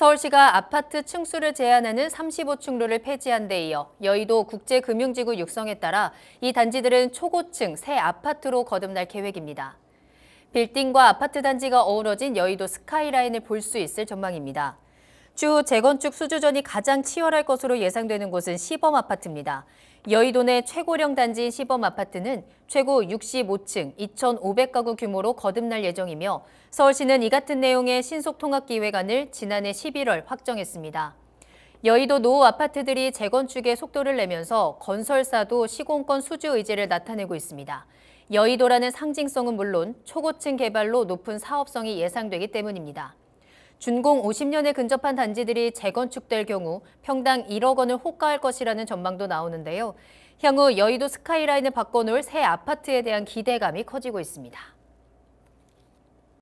서울시가 아파트 층수를 제한하는 35층로를 폐지한 데 이어 여의도 국제금융지구 육성에 따라 이 단지들은 초고층 새 아파트로 거듭날 계획입니다. 빌딩과 아파트 단지가 어우러진 여의도 스카이라인을 볼 수 있을 전망입니다. 주 재건축 수주전이 가장 치열할 것으로 예상되는 곳은 시범 아파트입니다. 여의도 내 최고령 단지인 시범 아파트는 최고 65층 2,500가구 규모로 거듭날 예정이며 서울시는 이 같은 내용의 신속통합기획안을 지난해 11월 확정했습니다. 여의도 노후 아파트들이 재건축에 속도를 내면서 건설사도 시공권 수주 의지를 나타내고 있습니다. 여의도라는 상징성은 물론 초고층 개발로 높은 사업성이 예상되기 때문입니다. 준공 50년에 근접한 단지들이 재건축될 경우 평당 1억 원을 호가할 것이라는 전망도 나오는데요. 향후 여의도 스카이라인을 바꿔놓을 새 아파트에 대한 기대감이 커지고 있습니다.